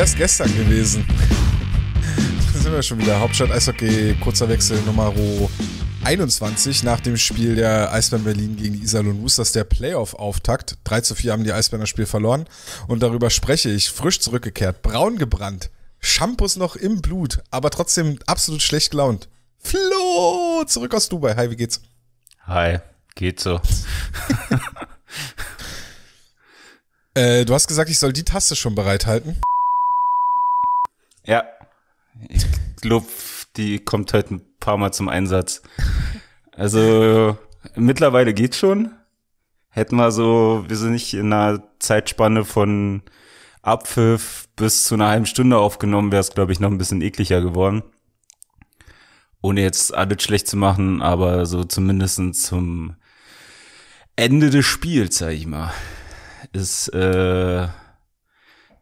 erst gestern gewesen. da sind wir schon wieder. Hauptstadt Eishockey, kurzer Wechsel Nummer 21 nach dem Spiel der Eisbären Berlin gegen die Iserlohn Roosters, der Playoff-Auftakt. 3 zu 4 haben die Eisbären das Spiel verloren. Und darüber spreche ich. Frisch zurückgekehrt, braun gebrannt, Shampoos noch im Blut, aber trotzdem absolut schlecht gelaunt. Flo, zurück aus Dubai. Hi, wie geht's? Hi, geht so. äh, du hast gesagt, ich soll die Taste schon bereithalten. Ja. Ich glaube, die kommt heute halt ein paar Mal zum Einsatz. Also mittlerweile geht's schon. Hätten wir so, wir sind nicht in einer Zeitspanne von Abpfiff bis zu einer halben Stunde aufgenommen, wäre es, glaube ich, noch ein bisschen ekliger geworden. Ohne jetzt alles schlecht zu machen, aber so zumindestens zum Ende des Spiels, sag ich mal, ist äh,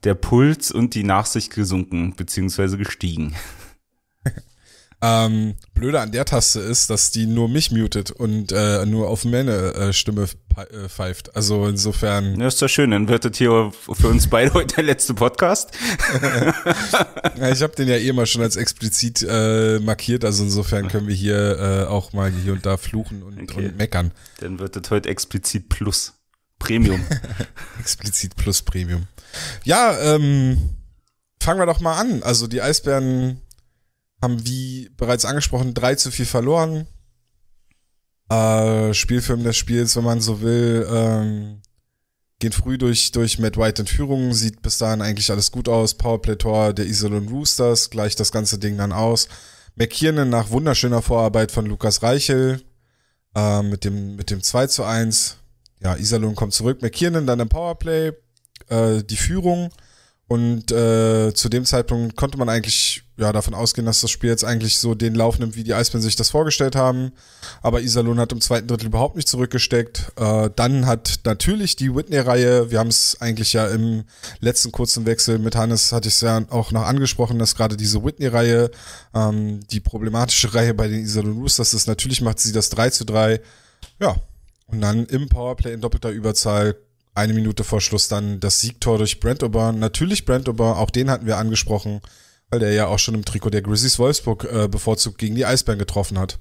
der Puls und die Nachsicht gesunken, beziehungsweise gestiegen. Ähm, blöde an der Taste ist, dass die nur mich mutet und äh, nur auf meine äh, Stimme äh, pfeift. Also insofern. Ja, ist doch schön, dann wird das hier für uns beide heute der letzte Podcast. ja, ich habe den ja eh mal schon als explizit äh, markiert, also insofern können wir hier äh, auch mal hier und da fluchen und, okay. und meckern. Dann wird das heute explizit plus. Premium. Explizit plus Premium. Ja, ähm, fangen wir doch mal an. Also die Eisbären haben, wie bereits angesprochen, 3 zu 4 verloren. Äh, Spielfilm des Spiels, wenn man so will, ähm, gehen früh durch, durch Matt White in Führung, sieht bis dahin eigentlich alles gut aus. Powerplay-Tor der Isolon Roosters gleicht das ganze Ding dann aus. McKiernan nach wunderschöner Vorarbeit von Lukas Reichel äh, mit, dem, mit dem 2 zu 1 ja, Iserlohn kommt zurück, McKiernan dann im Powerplay, äh, die Führung und äh, zu dem Zeitpunkt konnte man eigentlich ja davon ausgehen, dass das Spiel jetzt eigentlich so den Lauf nimmt, wie die Eisbären sich das vorgestellt haben. Aber Iserlohn hat im zweiten Drittel überhaupt nicht zurückgesteckt. Äh, dann hat natürlich die Whitney-Reihe, wir haben es eigentlich ja im letzten kurzen Wechsel mit Hannes, hatte ich es ja auch noch angesprochen, dass gerade diese Whitney-Reihe, ähm, die problematische Reihe bei den Iserlohn Roosters ist, natürlich macht sie das 3 zu 3. Ja, und dann im Powerplay in doppelter Überzahl eine Minute vor Schluss dann das Siegtor durch Brent Oban. Natürlich Brent Oban, auch den hatten wir angesprochen, weil der ja auch schon im Trikot der Grizzlies Wolfsburg äh, bevorzugt gegen die Eisbären getroffen hat.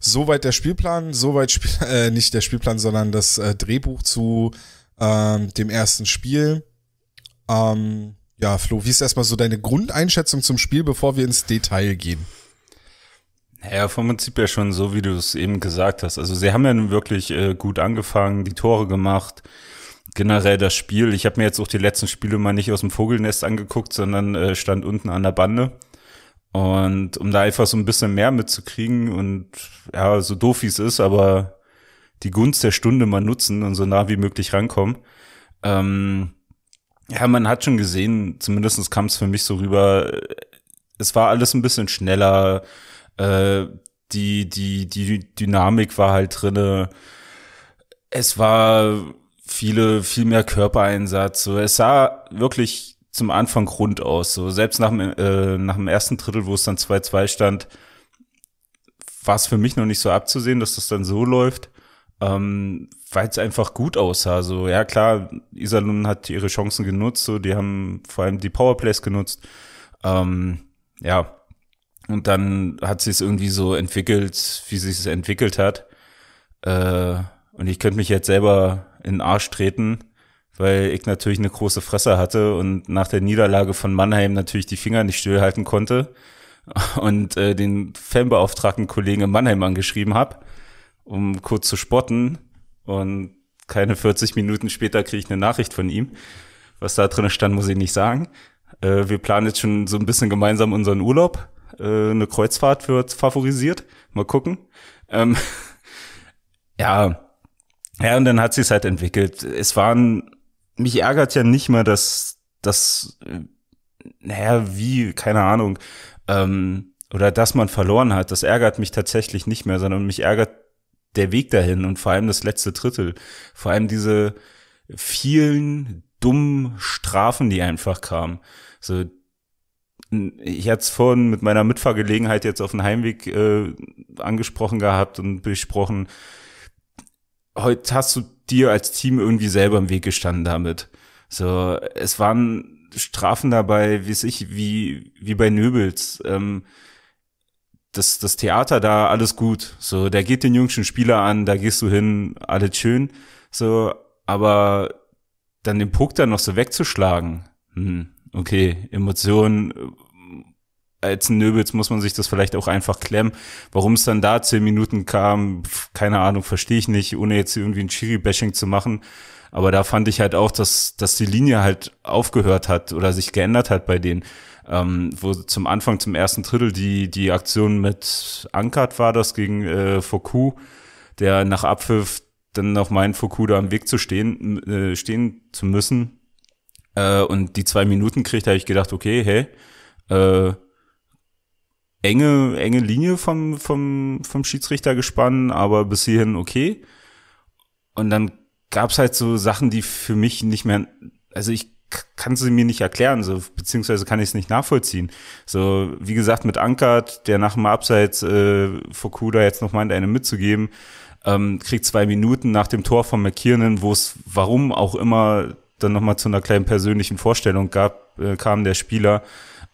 Soweit der Spielplan, soweit Spiel, äh, nicht der Spielplan, sondern das äh, Drehbuch zu ähm, dem ersten Spiel. Ähm, ja, Flo, wie ist erstmal so deine Grundeinschätzung zum Spiel, bevor wir ins Detail gehen? Naja, vom Prinzip ja schon so, wie du es eben gesagt hast. Also sie haben ja nun wirklich äh, gut angefangen, die Tore gemacht, generell das Spiel. Ich habe mir jetzt auch die letzten Spiele mal nicht aus dem Vogelnest angeguckt, sondern äh, stand unten an der Bande. Und um da einfach so ein bisschen mehr mitzukriegen und ja, so doof wie es ist, aber die Gunst der Stunde mal nutzen und so nah wie möglich rankommen. Ähm, ja, man hat schon gesehen, zumindestens kam es für mich so rüber, äh, es war alles ein bisschen schneller, äh, die, die, die Dynamik war halt drinne. Es war viele, viel mehr Körpereinsatz. So, es sah wirklich zum Anfang rund aus. So, selbst nach dem, äh, nach dem ersten Drittel, wo es dann 2-2 stand, war es für mich noch nicht so abzusehen, dass das dann so läuft, ähm, weil es einfach gut aussah. So, ja klar, Iserlohn hat ihre Chancen genutzt, so, die haben vor allem die Powerplays genutzt. Ähm, ja, und dann hat sie es irgendwie so entwickelt, wie sie es entwickelt hat. Äh, und ich könnte mich jetzt selber in den Arsch treten, weil ich natürlich eine große Fresse hatte und nach der Niederlage von Mannheim natürlich die Finger nicht stillhalten konnte und äh, den Fanbeauftragten Kollegen in Mannheim angeschrieben habe, um kurz zu spotten. Und keine 40 Minuten später kriege ich eine Nachricht von ihm. Was da drin stand, muss ich nicht sagen. Äh, wir planen jetzt schon so ein bisschen gemeinsam unseren Urlaub. Äh, eine Kreuzfahrt wird favorisiert. Mal gucken. Ähm, ja. Ja, und dann hat sie es halt entwickelt. Es waren, mich ärgert ja nicht mehr, dass, dass, äh, naja, wie, keine Ahnung, ähm, oder dass man verloren hat. Das ärgert mich tatsächlich nicht mehr, sondern mich ärgert der Weg dahin und vor allem das letzte Drittel. Vor allem diese vielen dummen Strafen, die einfach kamen. So, ich hatte es vorhin mit meiner Mitfahrgelegenheit jetzt auf dem Heimweg äh, angesprochen gehabt und besprochen. Heute hast du dir als Team irgendwie selber im Weg gestanden damit. So, es waren Strafen dabei, wie sich wie, wie bei Nöbels. Ähm, das, das Theater da, alles gut. So, der geht den jüngsten Spieler an, da gehst du hin, alles schön. So, aber dann den Puck dann noch so wegzuschlagen, hm, okay, Emotionen äh, als Nöbels muss man sich das vielleicht auch einfach klemmen. Warum es dann da zehn Minuten kam, keine Ahnung, verstehe ich nicht, ohne jetzt irgendwie ein Chiri-Bashing zu machen. Aber da fand ich halt auch, dass, dass die Linie halt aufgehört hat oder sich geändert hat bei denen. Ähm, wo zum Anfang, zum ersten Drittel, die, die Aktion mit Ankert war das gegen äh, Foucault, der nach Abpfiff dann noch meinen Foucault da am Weg zu stehen, äh, stehen zu müssen, äh, und die zwei Minuten kriegt, habe ich gedacht, okay, hey, äh, enge, enge Linie vom, vom, vom Schiedsrichter gespannt, aber bis hierhin okay. Und dann gab's halt so Sachen, die für mich nicht mehr, also ich kann sie mir nicht erklären, so, beziehungsweise kann ich es nicht nachvollziehen. So, wie gesagt, mit Ankert, der nach dem Abseits äh, Fukuda jetzt noch meint, eine mitzugeben, ähm, kriegt zwei Minuten nach dem Tor von McKiernan, wo es warum auch immer dann nochmal zu einer kleinen persönlichen Vorstellung gab, äh, kam der Spieler,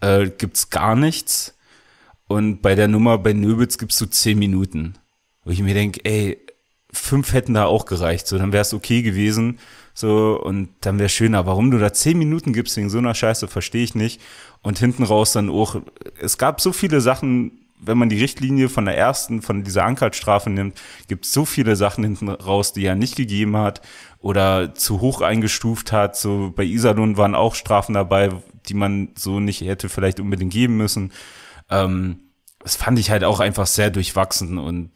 äh, gibt's gar nichts. Und bei der Nummer bei Nöbitz gibst du zehn Minuten. Wo ich mir denke, ey, fünf hätten da auch gereicht. So, dann es okay gewesen. So, und dann wär schöner. Warum du da zehn Minuten gibst wegen so einer Scheiße, verstehe ich nicht. Und hinten raus dann auch, es gab so viele Sachen, wenn man die Richtlinie von der ersten, von dieser Ankaltstrafe nimmt, gibt es so viele Sachen hinten raus, die er nicht gegeben hat oder zu hoch eingestuft hat. So bei Iserlohn waren auch Strafen dabei, die man so nicht hätte vielleicht unbedingt geben müssen. Ähm, das fand ich halt auch einfach sehr durchwachsen und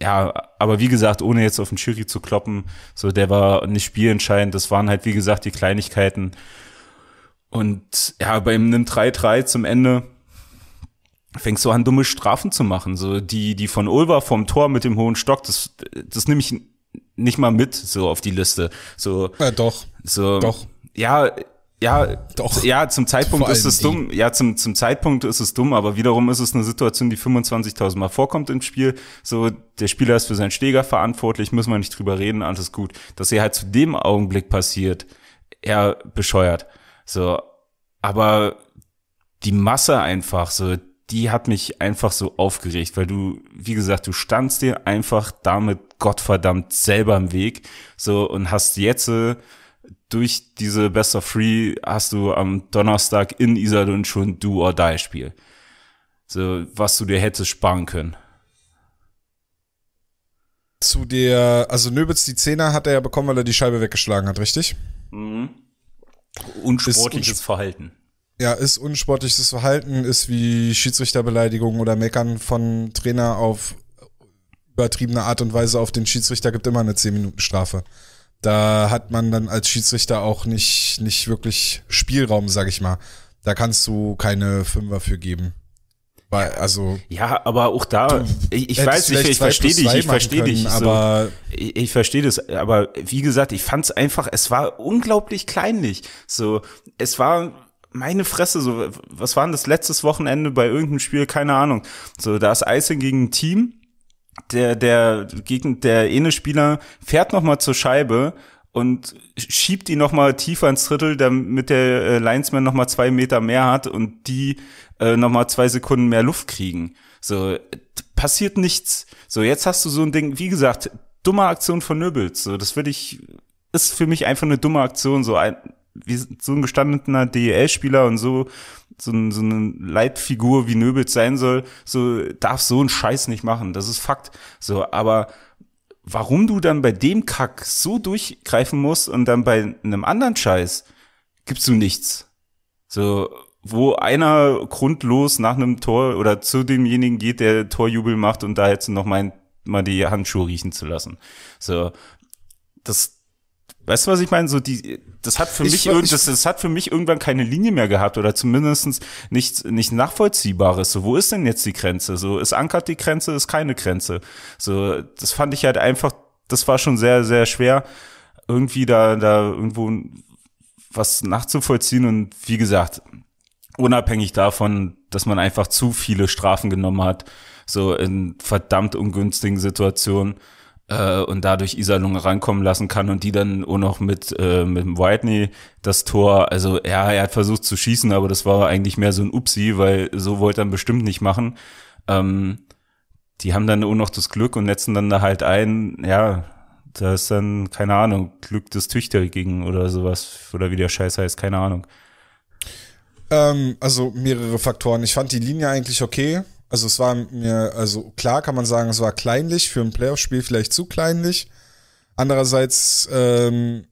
ja, aber wie gesagt, ohne jetzt auf den Schiri zu kloppen, so der war nicht spielentscheidend. Das waren halt, wie gesagt, die Kleinigkeiten. Und ja, bei einem 3-3 zum Ende fängst du an, dumme Strafen zu machen. So die, die von Ulva vom Tor mit dem hohen Stock, das, das nehme ich nicht mal mit so auf die Liste. So, ja, doch. So, doch. Ja, ja, doch. Ja, zum Zeitpunkt ist es dumm. Ja, zum, zum Zeitpunkt ist es dumm, aber wiederum ist es eine Situation, die 25.000 Mal vorkommt im Spiel. So, der Spieler ist für seinen Schläger verantwortlich, müssen wir nicht drüber reden, alles gut. Dass er halt zu dem Augenblick passiert, eher bescheuert. So, aber die Masse einfach, so, die hat mich einfach so aufgeregt, weil du, wie gesagt, du standst dir einfach damit gottverdammt selber im Weg, so, und hast jetzt äh, durch diese Best of Three hast du am Donnerstag in Iserlohn schon Do or Die Spiel. So, was du dir hättest sparen können. Zu der, also Nöbitz, die Zehner hat er ja bekommen, weil er die Scheibe weggeschlagen hat, richtig? Mhm. Unsportliches Verhalten. Ja, ist unsportliches Verhalten, ist wie Schiedsrichterbeleidigung oder Meckern von Trainer auf übertriebene Art und Weise auf den Schiedsrichter gibt immer eine 10 Minuten Strafe. Da hat man dann als Schiedsrichter auch nicht, nicht wirklich Spielraum, sag ich mal. Da kannst du keine Fünfer für geben. Weil, also. Ja, aber auch da, ich, ich weiß nicht, ich verstehe dich, ich verstehe dich. Aber so, ich, ich verstehe das, aber wie gesagt, ich fand es einfach, es war unglaublich kleinlich. So, es war meine Fresse, so, was war denn das letztes Wochenende bei irgendeinem Spiel? Keine Ahnung. So, da ist Eising gegen ein Team. Der, der, gegen, der Ene-Spieler fährt nochmal zur Scheibe und schiebt ihn nochmal tiefer ins Drittel, damit der äh, Linesman nochmal zwei Meter mehr hat und die äh, nochmal zwei Sekunden mehr Luft kriegen. So, passiert nichts. So, jetzt hast du so ein Ding, wie gesagt, dumme Aktion von Nöbels. So, das würde ich, ist für mich einfach eine dumme Aktion. So, ein, wie so ein gestandener DEL-Spieler und so, so, ein, so eine Leitfigur wie Nöbels sein soll, so darf so einen Scheiß nicht machen. Das ist Fakt. So, aber warum du dann bei dem Kack so durchgreifen musst und dann bei einem anderen Scheiß gibst du nichts. So, wo einer grundlos nach einem Tor oder zu demjenigen geht, der Torjubel macht und da jetzt noch meint, mal die Handschuhe riechen zu lassen. So, das, Weißt du, was ich meine? So die, das hat für ich mich irgend, das, das hat für mich irgendwann keine Linie mehr gehabt oder zumindest nichts, nicht nachvollziehbares. So, wo ist denn jetzt die Grenze? So, ist ankert die Grenze, ist keine Grenze. So, das fand ich halt einfach, das war schon sehr, sehr schwer, irgendwie da, da irgendwo was nachzuvollziehen und wie gesagt, unabhängig davon, dass man einfach zu viele Strafen genommen hat, so in verdammt ungünstigen Situationen äh, und dadurch Iserlunge rankommen lassen kann und die dann auch noch mit, äh, mit dem Whitney das Tor, also ja, er hat versucht zu schießen, aber das war eigentlich mehr so ein Upsi, weil so wollte er bestimmt nicht machen. Ähm, die haben dann auch noch das Glück und netzen dann da halt ein, ja, da ist dann, keine Ahnung, Glück des Tüchter gegen oder sowas, oder wie der Scheiß heißt, keine Ahnung. Ähm, also mehrere Faktoren. Ich fand die Linie eigentlich okay. Also es war mir, also klar kann man sagen, es war kleinlich, für ein Playoff-Spiel vielleicht zu kleinlich. Andererseits ähm,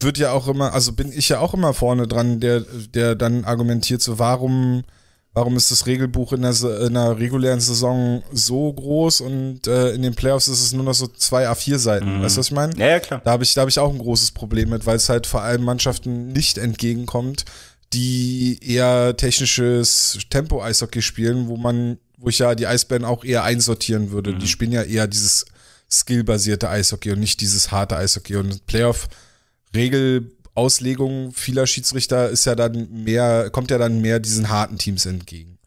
wird ja auch immer, also bin ich ja auch immer vorne dran, der, der dann argumentiert, so warum, warum ist das Regelbuch in der, in der regulären Saison so groß und äh, in den Playoffs ist es nur noch so zwei A4-Seiten. Mhm. Weißt du, was ich meine? Ja, ja, klar. Da habe ich, da hab ich auch ein großes Problem mit, weil es halt vor allem Mannschaften nicht entgegenkommt, die eher technisches Tempo-Eishockey spielen, wo man, wo ich ja die Eisbären auch eher einsortieren würde. Mhm. Die spielen ja eher dieses skillbasierte Eishockey und nicht dieses harte Eishockey. Und Playoff-Regelauslegung vieler Schiedsrichter ist ja dann mehr, kommt ja dann mehr diesen harten Teams entgegen.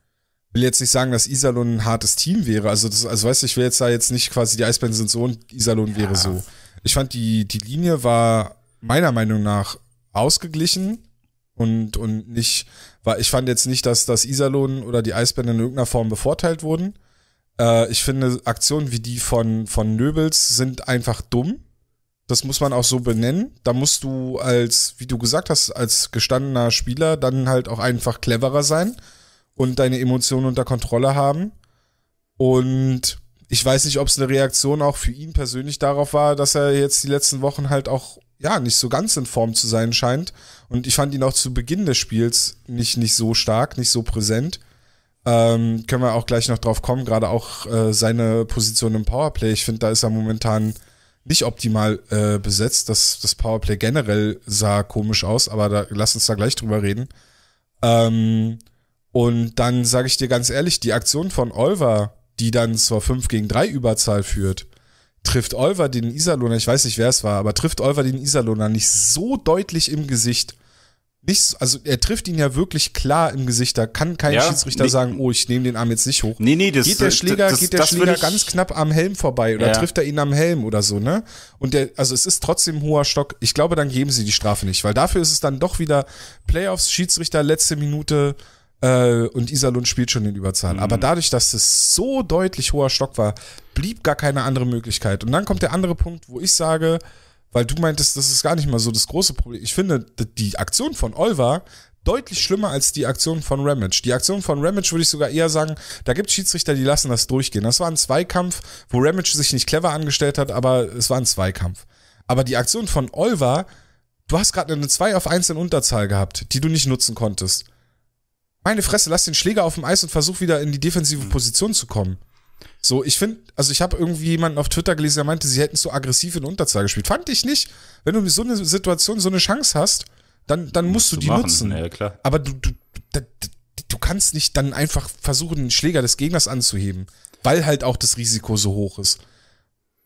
Will jetzt nicht sagen, dass Iserlohn ein hartes Team wäre. Also, das, also weißt du, ich will jetzt da jetzt nicht quasi, die Eisbären sind so und Iserlohn ja. wäre so. Ich fand, die, die Linie war meiner Meinung nach ausgeglichen und, und nicht, weil ich fand jetzt nicht, dass das Iserlohn oder die Eisbären in irgendeiner Form bevorteilt wurden. Äh, ich finde, Aktionen wie die von, von Nöbels sind einfach dumm. Das muss man auch so benennen. Da musst du als, wie du gesagt hast, als gestandener Spieler dann halt auch einfach cleverer sein und deine Emotionen unter Kontrolle haben. Und ich weiß nicht, ob es eine Reaktion auch für ihn persönlich darauf war, dass er jetzt die letzten Wochen halt auch ja, nicht so ganz in Form zu sein scheint. Und ich fand ihn auch zu Beginn des Spiels nicht, nicht so stark, nicht so präsent. Ähm, können wir auch gleich noch drauf kommen, gerade auch äh, seine Position im Powerplay. Ich finde, da ist er momentan nicht optimal äh, besetzt. Das, das Powerplay generell sah komisch aus, aber da, lass uns da gleich drüber reden. Ähm, und dann sage ich dir ganz ehrlich, die Aktion von Olver, die dann zur 5 gegen 3 Überzahl führt, trifft Olver den Iserlohner, ich weiß nicht, wer es war, aber trifft Olver den Iserlohner nicht so deutlich im Gesicht. Nicht, also er trifft ihn ja wirklich klar im Gesicht. Da kann kein ja, Schiedsrichter nee, sagen, oh, ich nehme den Arm jetzt nicht hoch. Nee, nee, das, geht der Schläger, das, geht der das, Schläger ganz knapp am Helm vorbei oder ja. trifft er ihn am Helm oder so, ne? Und der, also es ist trotzdem hoher Stock. Ich glaube, dann geben sie die Strafe nicht, weil dafür ist es dann doch wieder Playoffs, Schiedsrichter, letzte Minute, äh, und Iserlohn spielt schon in Überzahl. Mhm. Aber dadurch, dass es so deutlich hoher Stock war, blieb gar keine andere Möglichkeit. Und dann kommt der andere Punkt, wo ich sage, weil du meintest, das ist gar nicht mal so das große Problem. Ich finde, die Aktion von Olva deutlich schlimmer als die Aktion von Ramage. Die Aktion von Ramage würde ich sogar eher sagen, da gibt es Schiedsrichter, die lassen das durchgehen. Das war ein Zweikampf, wo Ramage sich nicht clever angestellt hat, aber es war ein Zweikampf. Aber die Aktion von Olva, du hast gerade eine 2 auf 1 in Unterzahl gehabt, die du nicht nutzen konntest meine Fresse, lass den Schläger auf dem Eis und versuch wieder in die defensive mhm. Position zu kommen. So, ich finde, also ich habe irgendwie jemanden auf Twitter gelesen, der meinte, sie hätten so aggressiv in Unterzahl gespielt. Fand ich nicht. Wenn du so eine Situation, so eine Chance hast, dann, dann musst, musst du die machen. nutzen. Ja, Aber du, du, du, du kannst nicht dann einfach versuchen, den Schläger des Gegners anzuheben, weil halt auch das Risiko so hoch ist.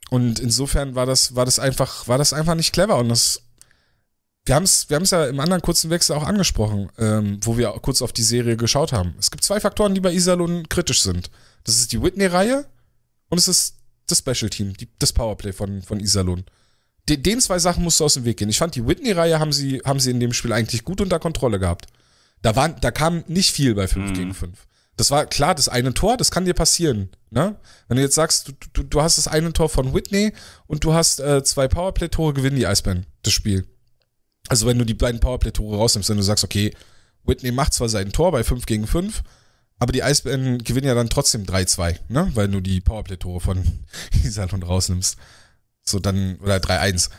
Und insofern war das, war das einfach, war das einfach nicht clever und das wir haben es wir haben's ja im anderen kurzen Wechsel auch angesprochen, ähm, wo wir kurz auf die Serie geschaut haben. Es gibt zwei Faktoren, die bei Iserlohn kritisch sind. Das ist die Whitney-Reihe und es ist das Special-Team, das Powerplay von, von Iserlohn. De, den zwei Sachen musst du aus dem Weg gehen. Ich fand, die Whitney-Reihe haben sie, haben sie in dem Spiel eigentlich gut unter Kontrolle gehabt. Da, waren, da kam nicht viel bei 5 mhm. gegen 5. Das war klar, das eine Tor, das kann dir passieren. Ne? Wenn du jetzt sagst, du, du, du hast das eine Tor von Whitney und du hast äh, zwei Powerplay-Tore, gewinnen die Eisbären das Spiel. Also wenn du die beiden Powerplay-Tore rausnimmst, wenn du sagst, okay, Whitney macht zwar sein Tor bei 5 gegen 5, aber die Eisbären gewinnen ja dann trotzdem 3-2, ne? Weil du die Powerplay-Tore von Isalon rausnimmst. So dann, oder 3-1.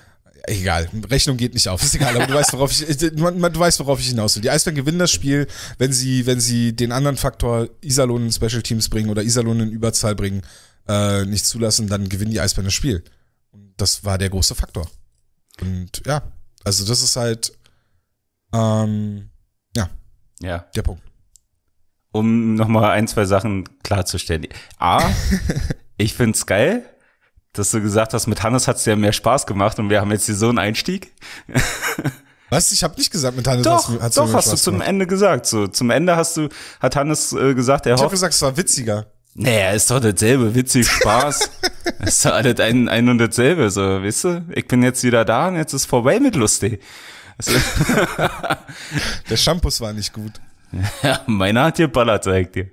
Egal, Rechnung geht nicht auf, ist egal, aber du weißt, worauf ich, man, man, du weißt, worauf ich hinaus will. Die Eisbären gewinnen das Spiel, wenn sie, wenn sie den anderen Faktor Isalon in Special Teams bringen oder Isalon in Überzahl bringen, äh, nicht zulassen, dann gewinnen die Eisbären das Spiel. Und das war der große Faktor. Und ja, also das ist halt, ähm, ja, ja, der Punkt. Um nochmal ein, zwei Sachen klarzustellen. A, ich find's geil, dass du gesagt hast, mit Hannes hat's ja mehr Spaß gemacht und wir haben jetzt hier so einen Einstieg. Was? Ich habe nicht gesagt, mit Hannes doch, hat's, hat's doch, hast Spaß du zum gemacht. Ende gesagt. So, zum Ende hast du, hat Hannes äh, gesagt, er hofft. Ich habe gesagt, es war witziger. Naja, ist doch dasselbe, witzig, Spaß. ist doch alles ein, ein und dasselbe, so, weißt du? Ich bin jetzt wieder da und jetzt ist vorbei mit lustig. Also Der Shampoo war nicht gut. Ja, meiner hat hier ballert, sag ich dir.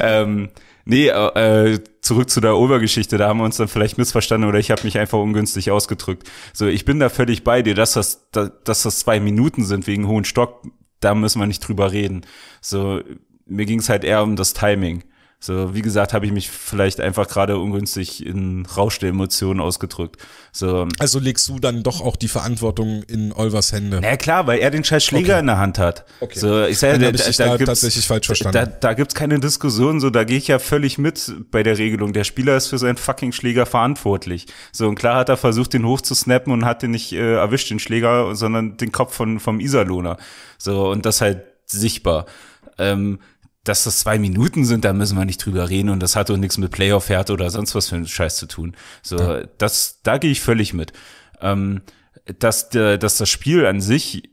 ähm, nee, äh, äh, zurück zu der Obergeschichte, da haben wir uns dann vielleicht missverstanden oder ich habe mich einfach ungünstig ausgedrückt. So, ich bin da völlig bei dir, dass das, dass das zwei Minuten sind wegen hohen Stock, da müssen wir nicht drüber reden. So, mir ging es halt eher um das Timing. So, wie gesagt, habe ich mich vielleicht einfach gerade ungünstig in Rausch der Emotionen ausgedrückt. So. Ähm, also legst du dann doch auch die Verantwortung in Olvers Hände. Na klar, weil er den scheiß Schläger okay. in der Hand hat. Okay. So, ich sag, sage, da, ich da, da tatsächlich falsch verstanden. Da, da gibt's keine Diskussion, so, da gehe ich ja völlig mit bei der Regelung. Der Spieler ist für seinen fucking Schläger verantwortlich. So, und klar hat er versucht, den hochzusnappen und hat den nicht äh, erwischt, den Schläger, sondern den Kopf von, vom Iserlohner. So, und das halt sichtbar. Ähm, dass das zwei Minuten sind, da müssen wir nicht drüber reden und das hat doch nichts mit Playoff-Härte oder sonst was für einen Scheiß zu tun. So, ja. das, da gehe ich völlig mit. Ähm, dass, dass das Spiel an sich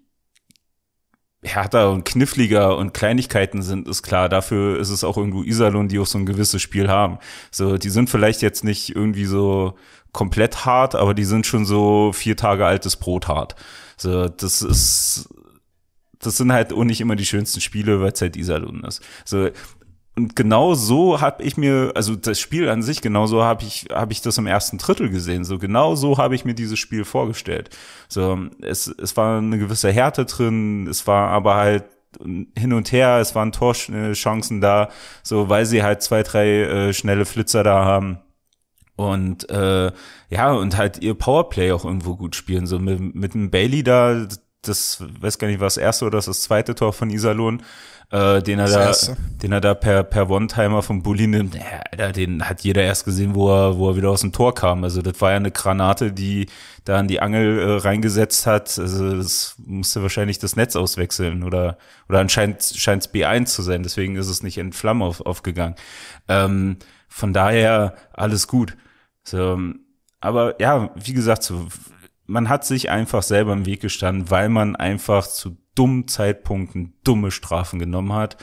härter und kniffliger und Kleinigkeiten sind, ist klar. Dafür ist es auch irgendwo Iserlohn, die auch so ein gewisses Spiel haben. So, die sind vielleicht jetzt nicht irgendwie so komplett hart, aber die sind schon so vier Tage altes Brot hart. So, das ist das sind halt auch nicht immer die schönsten Spiele, weil es halt Iserlohn ist. So, und genau so habe ich mir, also das Spiel an sich, genau so habe ich, hab ich das im ersten Drittel gesehen. So genau so habe ich mir dieses Spiel vorgestellt. So, es, es war eine gewisse Härte drin, es war aber halt hin und her, es waren Torchancen da, so weil sie halt zwei, drei äh, schnelle Flitzer da haben. Und äh, ja, und halt ihr Powerplay auch irgendwo gut spielen. So mit, mit dem Bailey da, das, weiß gar nicht, war das erste oder das zweite Tor von Iserlohn, äh, den er da, den er da per, per One-Timer vom Bulli nimmt, naja, Alter, den hat jeder erst gesehen, wo er, wo er wieder aus dem Tor kam. Also das war ja eine Granate, die da in die Angel äh, reingesetzt hat. Also das musste wahrscheinlich das Netz auswechseln oder, oder anscheinend scheint es B1 zu sein, deswegen ist es nicht in Flammen auf, aufgegangen. Ähm, von daher alles gut. So, aber ja, wie gesagt, so man hat sich einfach selber im Weg gestanden, weil man einfach zu dummen Zeitpunkten dumme Strafen genommen hat.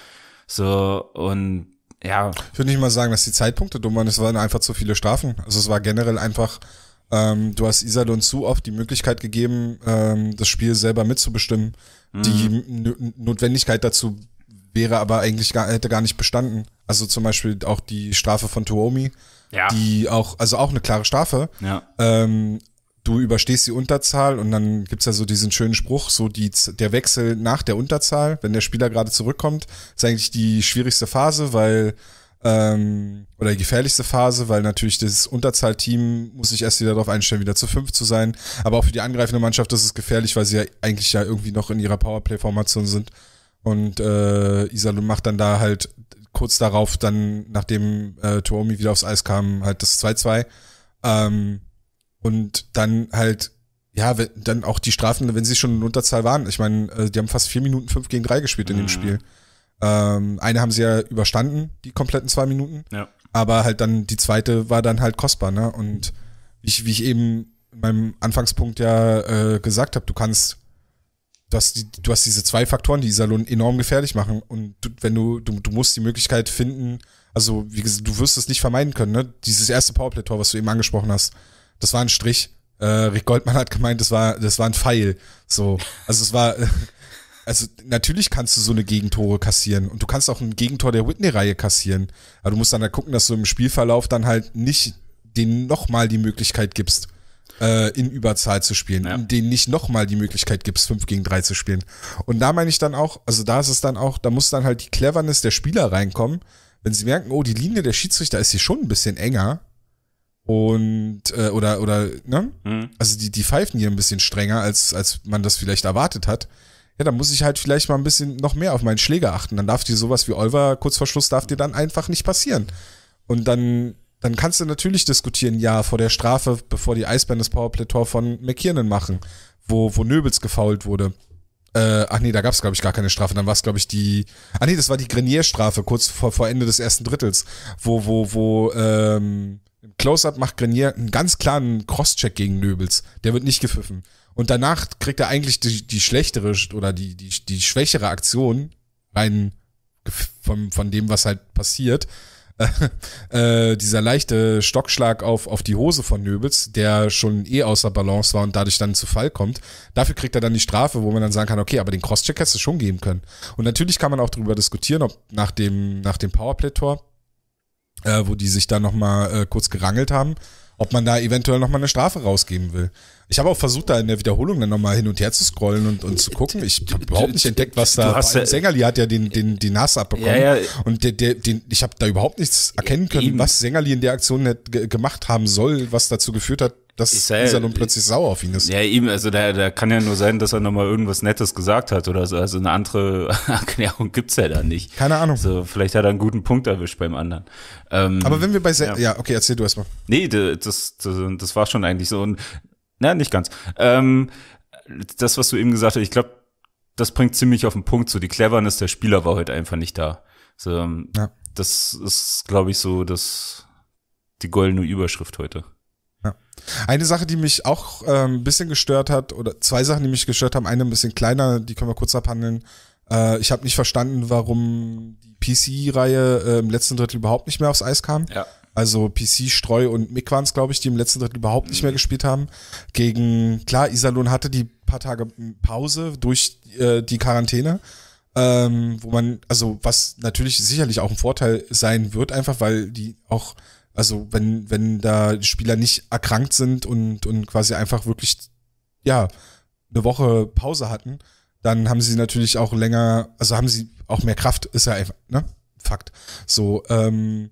So, und ja. Ich würde nicht mal sagen, dass die Zeitpunkte dumm waren, es waren einfach zu viele Strafen. Also es war generell einfach, ähm, du hast Iserlohn zu oft die Möglichkeit gegeben, ähm, das Spiel selber mitzubestimmen. Mhm. Die Notwendigkeit dazu wäre aber eigentlich gar, hätte gar nicht bestanden. Also zum Beispiel auch die Strafe von Tuomi, ja. die auch, also auch eine klare Strafe, ja. ähm, du überstehst die Unterzahl und dann gibt es ja so diesen schönen Spruch, so die, der Wechsel nach der Unterzahl, wenn der Spieler gerade zurückkommt, ist eigentlich die schwierigste Phase, weil ähm, oder die gefährlichste Phase, weil natürlich das Unterzahlteam muss sich erst wieder darauf einstellen, wieder zu fünf zu sein. Aber auch für die angreifende Mannschaft ist es gefährlich, weil sie ja eigentlich ja irgendwie noch in ihrer Powerplay-Formation sind. Und äh, Isalun macht dann da halt kurz darauf, dann nachdem äh, Tuomi wieder aufs Eis kam, halt das 2-2. Ähm, und dann halt, ja, wenn, dann auch die Strafen, wenn sie schon in Unterzahl waren. Ich meine, äh, die haben fast vier Minuten fünf gegen drei gespielt in mhm. dem Spiel. Ähm, eine haben sie ja überstanden, die kompletten zwei Minuten. Ja. Aber halt dann, die zweite war dann halt kostbar, ne? Und ich, wie ich eben in meinem Anfangspunkt ja äh, gesagt habe, du kannst, du hast, die, du hast diese zwei Faktoren, die Iserlohn enorm gefährlich machen. Und du, wenn du, du, du musst die Möglichkeit finden, also wie gesagt, du wirst es nicht vermeiden können, ne? Dieses erste Powerplay-Tor, was du eben angesprochen hast das war ein Strich. Äh, Rick Goldmann hat gemeint, das war, das war ein Pfeil. So, also es war, äh, also natürlich kannst du so eine Gegentore kassieren und du kannst auch ein Gegentor der Whitney-Reihe kassieren. Aber du musst dann halt gucken, dass du im Spielverlauf dann halt nicht denen nochmal die Möglichkeit gibst, äh, in Überzahl zu spielen, ja. denen nicht nochmal die Möglichkeit gibst, 5 gegen 3 zu spielen. Und da meine ich dann auch, also da ist es dann auch, da muss dann halt die Cleverness der Spieler reinkommen. Wenn sie merken, oh, die Linie der Schiedsrichter ist hier schon ein bisschen enger, und, äh, oder, oder, ne? Mhm. Also die, die pfeifen hier ein bisschen strenger, als, als man das vielleicht erwartet hat. Ja, dann muss ich halt vielleicht mal ein bisschen noch mehr auf meinen Schläger achten. Dann darf dir sowas wie Olver kurz vor Schluss darf dir dann einfach nicht passieren. Und dann, dann kannst du natürlich diskutieren, ja, vor der Strafe, bevor die Eisbären das Powerplay-Tor von McKiernan machen, wo, wo Nöbels gefault wurde. Äh, ach nee, da gab es, glaube ich, gar keine Strafe. Dann war es, glaube ich, die. ach nee, das war die Grenier-Strafe, kurz vor, vor Ende des ersten Drittels, wo, wo, wo, ähm, im Close-Up macht Grenier einen ganz klaren Cross-Check gegen Nöbels. Der wird nicht gepfiffen. Und danach kriegt er eigentlich die, die schlechtere oder die, die, die schwächere Aktion rein von, von dem, was halt passiert. äh, dieser leichte Stockschlag auf, auf die Hose von Nöbels, der schon eh außer Balance war und dadurch dann zu Fall kommt. Dafür kriegt er dann die Strafe, wo man dann sagen kann, okay, aber den Crosscheck hättest du schon geben können. Und natürlich kann man auch darüber diskutieren, ob nach dem, nach dem Powerplay-Tor äh, wo die sich da nochmal äh, kurz gerangelt haben, ob man da eventuell nochmal eine Strafe rausgeben will. Ich habe auch versucht, da in der Wiederholung dann nochmal hin und her zu scrollen und, und zu gucken. Ich habe überhaupt nicht entdeckt, was da. Hast, Sängerli hat ja den, den, den Nase abbekommen. Ja, ja. Und der, der, den, ich habe da überhaupt nichts erkennen können, eben. was Sängerli in der Aktion gemacht haben soll, was dazu geführt hat, dass dieser nun plötzlich sauer auf ihn ist. Ja, eben, also da, da kann ja nur sein, dass er nochmal irgendwas Nettes gesagt hat oder so. Also eine andere Erklärung gibt's ja da nicht. Keine Ahnung. So, vielleicht hat er einen guten Punkt erwischt beim anderen. Ähm, Aber wenn wir bei, ja. ja, okay, erzähl du erstmal. Nee, das, das, das war schon eigentlich so. Und, na, nicht ganz. Ähm, das, was du eben gesagt hast, ich glaube, das bringt ziemlich auf den Punkt. So, die Cleverness der Spieler war heute einfach nicht da. So, ähm, ja. Das ist, glaube ich, so das, die goldene Überschrift heute. Eine Sache, die mich auch äh, ein bisschen gestört hat, oder zwei Sachen, die mich gestört haben, eine ein bisschen kleiner, die können wir kurz abhandeln. Äh, ich habe nicht verstanden, warum die PC-Reihe äh, im letzten Drittel überhaupt nicht mehr aufs Eis kam. Ja. Also PC, Streu und Mick waren es, glaube ich, die im letzten Drittel überhaupt nicht mehr mhm. gespielt haben. Gegen, klar, Isalon hatte die paar Tage äh, Pause durch äh, die Quarantäne. Ähm, wo man, also was natürlich sicherlich auch ein Vorteil sein wird, einfach weil die auch also wenn, wenn da Spieler nicht erkrankt sind und, und quasi einfach wirklich, ja, eine Woche Pause hatten, dann haben sie natürlich auch länger, also haben sie auch mehr Kraft, ist ja einfach, ne? Fakt. So, ähm,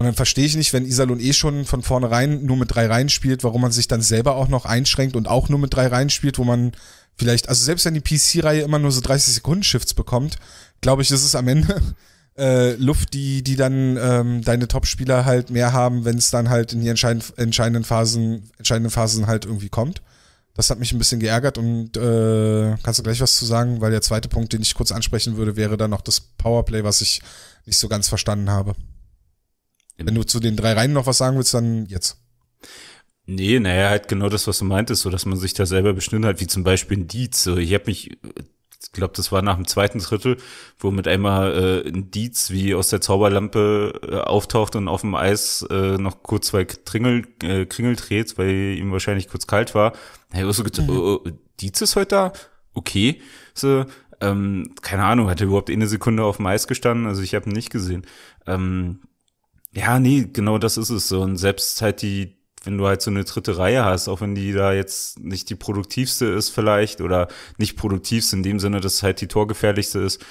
und dann verstehe ich nicht, wenn Isalon eh schon von vornherein nur mit drei Reihen spielt, warum man sich dann selber auch noch einschränkt und auch nur mit drei Reihen spielt, wo man vielleicht, also selbst wenn die PC-Reihe immer nur so 30 Sekunden Shifts bekommt, glaube ich, ist es am Ende äh, Luft, die, die dann ähm, deine Topspieler halt mehr haben, wenn es dann halt in die entscheidend, entscheidenden Phasen, entscheidenden Phasen halt irgendwie kommt. Das hat mich ein bisschen geärgert und äh, kannst du gleich was zu sagen, weil der zweite Punkt, den ich kurz ansprechen würde, wäre dann noch das Powerplay, was ich nicht so ganz verstanden habe. Wenn du zu den drei Reihen noch was sagen willst, dann jetzt. Nee, naja, halt genau das, was du meintest, so dass man sich da selber beschnitten hat, wie zum Beispiel ein Dietz. So, ich habe mich glaube, das war nach dem zweiten Drittel, wo mit einmal äh, ein Dietz wie aus der Zauberlampe äh, auftaucht und auf dem Eis äh, noch kurz zwei Kringel, äh, Kringel dreht, weil ihm wahrscheinlich kurz kalt war. Da habe ich so mhm. oh, oh, Dietz ist heute da? Okay. So, ähm, keine Ahnung, hat er überhaupt eine Sekunde auf dem Eis gestanden? Also ich habe ihn nicht gesehen. Ähm, ja, nee, genau das ist es so. Und selbst halt die, wenn du halt so eine dritte Reihe hast, auch wenn die da jetzt nicht die produktivste ist vielleicht oder nicht produktivste in dem Sinne, dass es halt die torgefährlichste ist.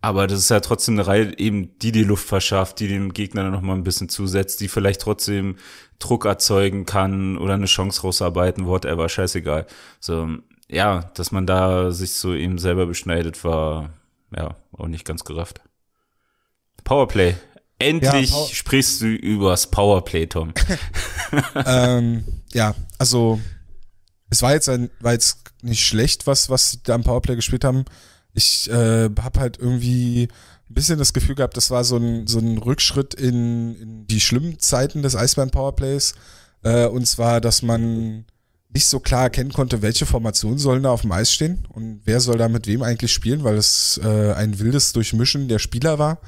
Aber das ist ja halt trotzdem eine Reihe eben, die die Luft verschafft, die dem Gegner dann nochmal ein bisschen zusetzt, die vielleicht trotzdem Druck erzeugen kann oder eine Chance rausarbeiten, whatever, scheißegal. So, ja, dass man da sich so eben selber beschneidet, war ja auch nicht ganz gerafft. Powerplay Endlich ja, sprichst du übers Powerplay, Tom. ähm, ja, also es war jetzt, ein, war jetzt nicht schlecht, was, was sie da im Powerplay gespielt haben. Ich äh, habe halt irgendwie ein bisschen das Gefühl gehabt, das war so ein, so ein Rückschritt in, in die schlimmen Zeiten des Eisbären-Powerplays. Äh, und zwar, dass man nicht so klar erkennen konnte, welche Formationen sollen da auf dem Eis stehen und wer soll da mit wem eigentlich spielen, weil es äh, ein wildes Durchmischen der Spieler war.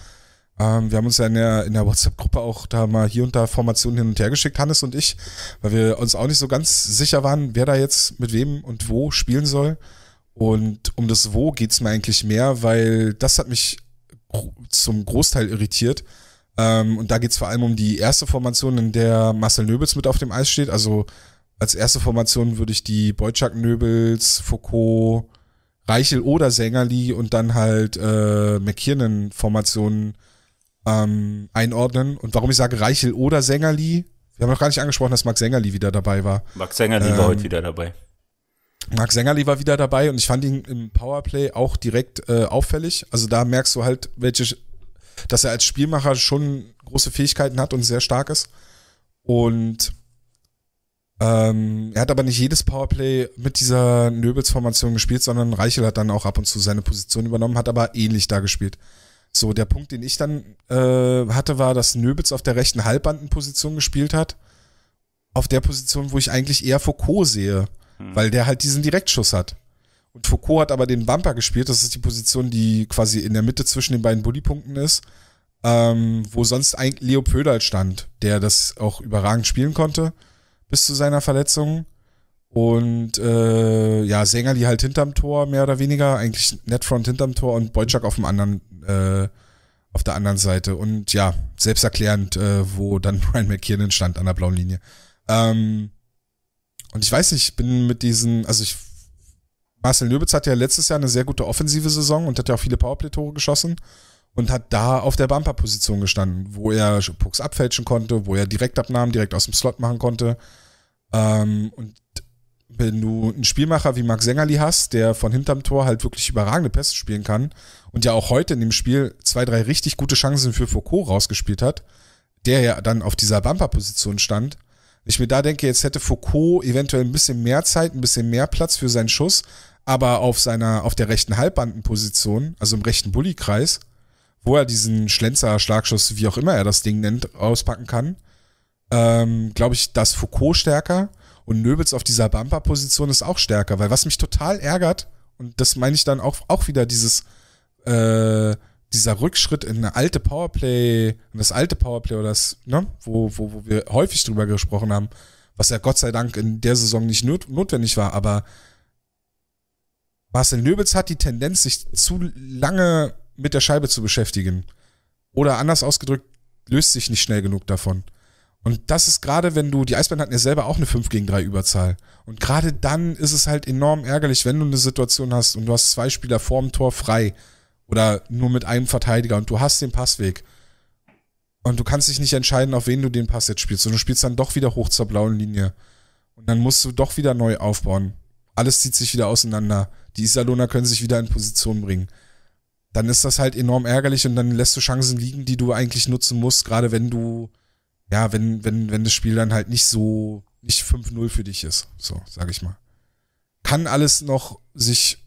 Ähm, wir haben uns ja in der, in der WhatsApp-Gruppe auch da mal hier und da Formationen hin und her geschickt, Hannes und ich, weil wir uns auch nicht so ganz sicher waren, wer da jetzt mit wem und wo spielen soll. Und um das Wo geht's mir eigentlich mehr, weil das hat mich zum Großteil irritiert. Ähm, und da geht's vor allem um die erste Formation, in der Marcel Nöbels mit auf dem Eis steht. Also als erste Formation würde ich die Boyczak Nöbels, Foucault, Reichel oder Sängerli und dann halt äh, McKiernan-Formationen ähm, einordnen. Und warum ich sage Reichel oder Sängerli, wir haben noch gar nicht angesprochen, dass Max Sängerli wieder dabei war. Max Sängerli ähm, war heute wieder dabei. Max Sängerli war wieder dabei und ich fand ihn im Powerplay auch direkt äh, auffällig. Also da merkst du halt, welche, dass er als Spielmacher schon große Fähigkeiten hat und sehr stark ist. Und ähm, er hat aber nicht jedes Powerplay mit dieser Nöbels-Formation gespielt, sondern Reichel hat dann auch ab und zu seine Position übernommen, hat aber ähnlich da gespielt. So, der Punkt, den ich dann äh, hatte, war, dass Nöbitz auf der rechten Halbbandenposition gespielt hat. Auf der Position, wo ich eigentlich eher Foucault sehe, mhm. weil der halt diesen Direktschuss hat. Und Foucault hat aber den Bumper gespielt. Das ist die Position, die quasi in der Mitte zwischen den beiden Bullypunkten ist. Ähm, wo sonst eigentlich Leo Pöderl stand, der das auch überragend spielen konnte bis zu seiner Verletzung. Und äh, ja, Sänger, die halt hinterm Tor mehr oder weniger, eigentlich Netfront hinterm Tor und Boyczak auf dem anderen, äh, auf der anderen Seite. Und ja, selbsterklärend, äh, wo dann Brian McKiernan stand an der blauen Linie. Ähm, und ich weiß nicht, ich bin mit diesen, also ich, Marcel Löbitz hat ja letztes Jahr eine sehr gute offensive Saison und hat ja auch viele Powerplay-Tore geschossen und hat da auf der Bumper-Position gestanden, wo er Pucks abfälschen konnte, wo er Direktabnahmen direkt aus dem Slot machen konnte. Ähm, und wenn du einen Spielmacher wie Max Sängerli hast, der von hinterm Tor halt wirklich überragende Pässe spielen kann und ja auch heute in dem Spiel zwei, drei richtig gute Chancen für Foucault rausgespielt hat, der ja dann auf dieser Bumper-Position stand, ich mir da denke, jetzt hätte Foucault eventuell ein bisschen mehr Zeit, ein bisschen mehr Platz für seinen Schuss, aber auf seiner, auf der rechten Halbbandenposition, also im rechten Bullykreis, wo er diesen Schlenzer, Schlagschuss, wie auch immer er das Ding nennt, auspacken kann, ähm, glaube ich, dass Foucault stärker und Nöbels auf dieser Bumper-Position ist auch stärker, weil was mich total ärgert, und das meine ich dann auch, auch wieder dieses, äh, dieser Rückschritt in eine alte Powerplay, in das alte Powerplay oder das, ne, wo, wo, wo wir häufig drüber gesprochen haben, was ja Gott sei Dank in der Saison nicht not notwendig war, aber Marcel Nöbels hat die Tendenz, sich zu lange mit der Scheibe zu beschäftigen. Oder anders ausgedrückt, löst sich nicht schnell genug davon. Und das ist gerade, wenn du, die Eisbären hatten ja selber auch eine 5 gegen 3 Überzahl. Und gerade dann ist es halt enorm ärgerlich, wenn du eine Situation hast und du hast zwei Spieler vorm Tor frei oder nur mit einem Verteidiger und du hast den Passweg. Und du kannst dich nicht entscheiden, auf wen du den Pass jetzt spielst. Und du spielst dann doch wieder hoch zur blauen Linie. Und dann musst du doch wieder neu aufbauen. Alles zieht sich wieder auseinander. Die Isaloner können sich wieder in Position bringen. Dann ist das halt enorm ärgerlich und dann lässt du Chancen liegen, die du eigentlich nutzen musst, gerade wenn du ja, wenn, wenn, wenn das Spiel dann halt nicht so, nicht 5-0 für dich ist, so, sage ich mal. Kann alles noch sich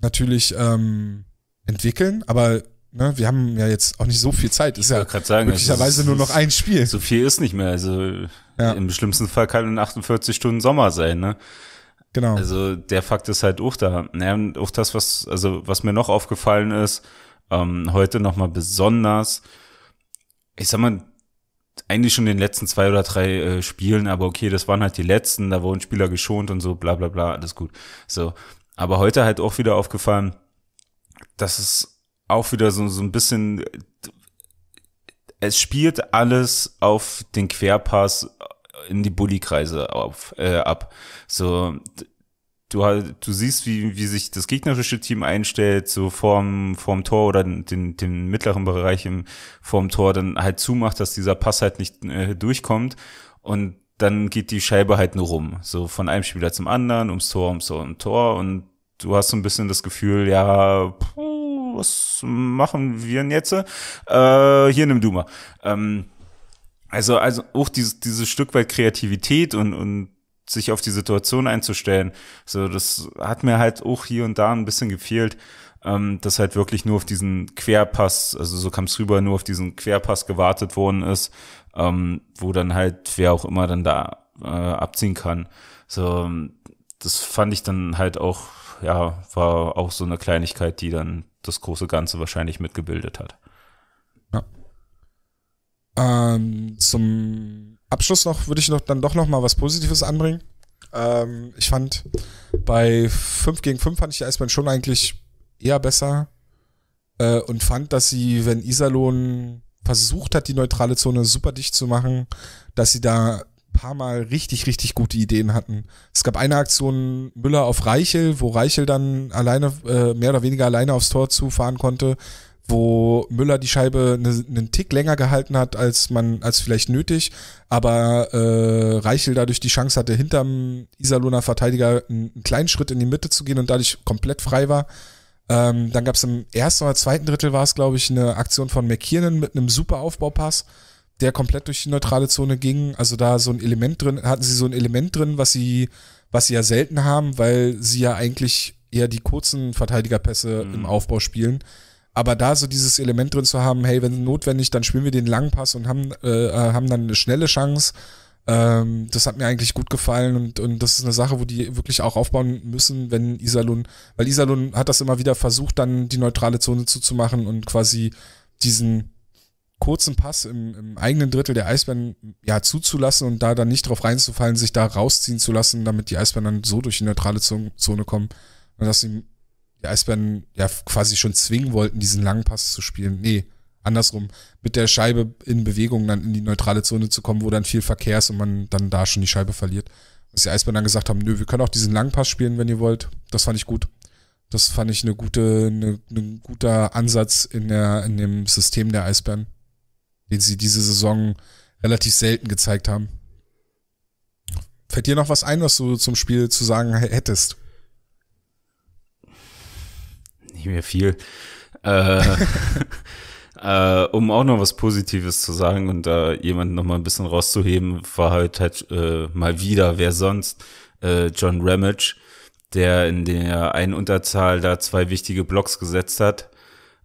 natürlich ähm, entwickeln, aber ne, wir haben ja jetzt auch nicht so viel Zeit. Ist ich ja sagen, also möglicherweise ist, nur noch ein Spiel. So viel ist nicht mehr. Also ja. im schlimmsten Fall kann in 48 Stunden Sommer sein, ne? Genau. Also der Fakt ist halt auch da. Ja, und auch das, was, also was mir noch aufgefallen ist, ähm, heute nochmal besonders, ich sag mal, eigentlich schon in den letzten zwei oder drei äh, Spielen, aber okay, das waren halt die letzten, da wurden Spieler geschont und so, bla bla bla, alles gut. So. Aber heute halt auch wieder aufgefallen, dass es auch wieder so, so ein bisschen, es spielt alles auf den Querpass in die Bullykreise auf, äh, ab. So, du, du siehst, wie, wie sich das gegnerische Team einstellt, so vorm, vorm Tor oder den, den mittleren Bereich im, vorm Tor dann halt zumacht, dass dieser Pass halt nicht äh, durchkommt und dann geht die Scheibe halt nur rum, so von einem Spieler zum anderen, ums Tor, ums Tor, ums Tor und du hast so ein bisschen das Gefühl, ja, puh, was machen wir denn jetzt? Äh, hier nimm du mal. Ähm, also, also auch dieses, dieses Stück weit Kreativität und, und sich auf die Situation einzustellen. So, das hat mir halt auch hier und da ein bisschen gefehlt, ähm, dass halt wirklich nur auf diesen Querpass, also so kam es rüber, nur auf diesen Querpass gewartet worden ist, ähm, wo dann halt wer auch immer dann da äh, abziehen kann. So, ähm, das fand ich dann halt auch, ja, war auch so eine Kleinigkeit, die dann das große Ganze wahrscheinlich mitgebildet hat. Ja. Ähm, zum Abschluss noch würde ich noch dann doch noch mal was Positives anbringen. Ähm, ich fand bei 5 gegen 5 fand ich die Eisbären schon eigentlich eher besser äh, und fand, dass sie, wenn Iserlohn versucht hat, die neutrale Zone super dicht zu machen, dass sie da ein paar Mal richtig, richtig gute Ideen hatten. Es gab eine Aktion Müller auf Reichel, wo Reichel dann alleine, äh, mehr oder weniger alleine aufs Tor zufahren konnte wo Müller die Scheibe ne, einen Tick länger gehalten hat, als man, als vielleicht nötig, aber äh, Reichel dadurch die Chance hatte, hinterm Iserlohner Verteidiger einen, einen kleinen Schritt in die Mitte zu gehen und dadurch komplett frei war. Ähm, dann gab es im ersten oder zweiten Drittel war es, glaube ich, eine Aktion von McKiernan mit einem super Aufbaupass, der komplett durch die neutrale Zone ging. Also da so ein Element drin, hatten sie so ein Element drin, was sie, was sie ja selten haben, weil sie ja eigentlich eher die kurzen Verteidigerpässe mhm. im Aufbau spielen. Aber da so dieses Element drin zu haben, hey, wenn notwendig, dann spielen wir den langen Pass und haben, äh, äh, haben dann eine schnelle Chance. Ähm, das hat mir eigentlich gut gefallen und, und das ist eine Sache, wo die wirklich auch aufbauen müssen, wenn Isalun, weil Isalun hat das immer wieder versucht, dann die neutrale Zone zuzumachen und quasi diesen kurzen Pass im, im eigenen Drittel der Eisbären ja zuzulassen und da dann nicht drauf reinzufallen, sich da rausziehen zu lassen, damit die Eisbären dann so durch die neutrale Zone kommen. Und das sie die Eisbären ja quasi schon zwingen wollten, diesen langen Pass zu spielen. Nee, andersrum, mit der Scheibe in Bewegung dann in die neutrale Zone zu kommen, wo dann viel Verkehr ist und man dann da schon die Scheibe verliert. Dass die Eisbären dann gesagt haben, nö, wir können auch diesen langen Pass spielen, wenn ihr wollt. Das fand ich gut. Das fand ich eine gute, eine, ein guter Ansatz in, der, in dem System der Eisbären, den sie diese Saison relativ selten gezeigt haben. Fällt dir noch was ein, was du zum Spiel zu sagen hättest? nicht mehr viel, äh, äh, um auch noch was Positives zu sagen und da jemanden noch mal ein bisschen rauszuheben, war halt halt äh, mal wieder, wer sonst, äh, John Ramage, der in der einen Unterzahl da zwei wichtige Blocks gesetzt hat.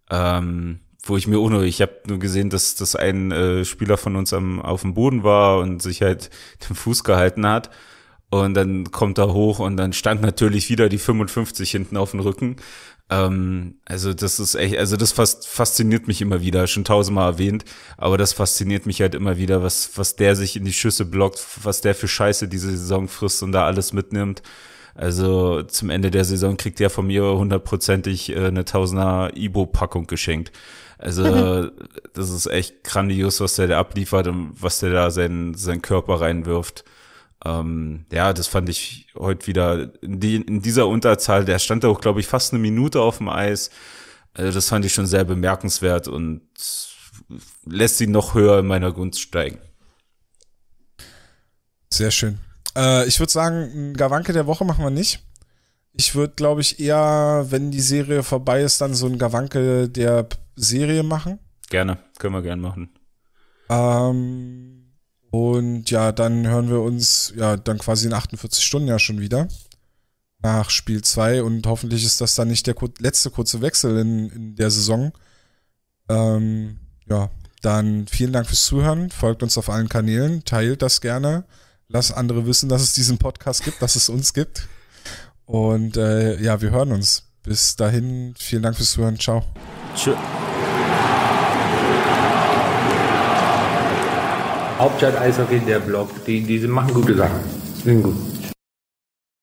Ähm, wo ich mir ohne, ich habe nur gesehen, dass das ein äh, Spieler von uns am, auf dem Boden war und sich halt den Fuß gehalten hat. Und dann kommt er hoch und dann stand natürlich wieder die 55 hinten auf dem Rücken. Ähm, also das ist echt, also das fasziniert mich immer wieder, schon tausendmal erwähnt, aber das fasziniert mich halt immer wieder, was, was der sich in die Schüsse blockt, was der für Scheiße diese Saison frisst und da alles mitnimmt. Also zum Ende der Saison kriegt er von mir hundertprozentig äh, eine Tausender Ibo-Packung geschenkt. Also das ist echt grandios, was der da abliefert und was der da seinen, seinen Körper reinwirft. Ähm, ja, das fand ich heute wieder in, die, in dieser Unterzahl, der stand auch, glaube ich, fast eine Minute auf dem Eis. Also das fand ich schon sehr bemerkenswert und lässt sie noch höher in meiner Gunst steigen. Sehr schön. Äh, ich würde sagen, Gawanke der Woche machen wir nicht. Ich würde, glaube ich, eher, wenn die Serie vorbei ist, dann so ein Gawanke der Serie machen. Gerne, können wir gerne machen. Ähm, und ja, dann hören wir uns ja dann quasi in 48 Stunden ja schon wieder nach Spiel 2 und hoffentlich ist das dann nicht der kur letzte kurze Wechsel in, in der Saison. Ähm, ja, dann vielen Dank fürs Zuhören, folgt uns auf allen Kanälen, teilt das gerne, lasst andere wissen, dass es diesen Podcast gibt, dass es uns gibt. Und äh, ja, wir hören uns. Bis dahin, vielen Dank fürs Zuhören, ciao. Tschüss. Hauptstadt Eishockey, der Blog, die, die machen gute Sachen. Sind gut.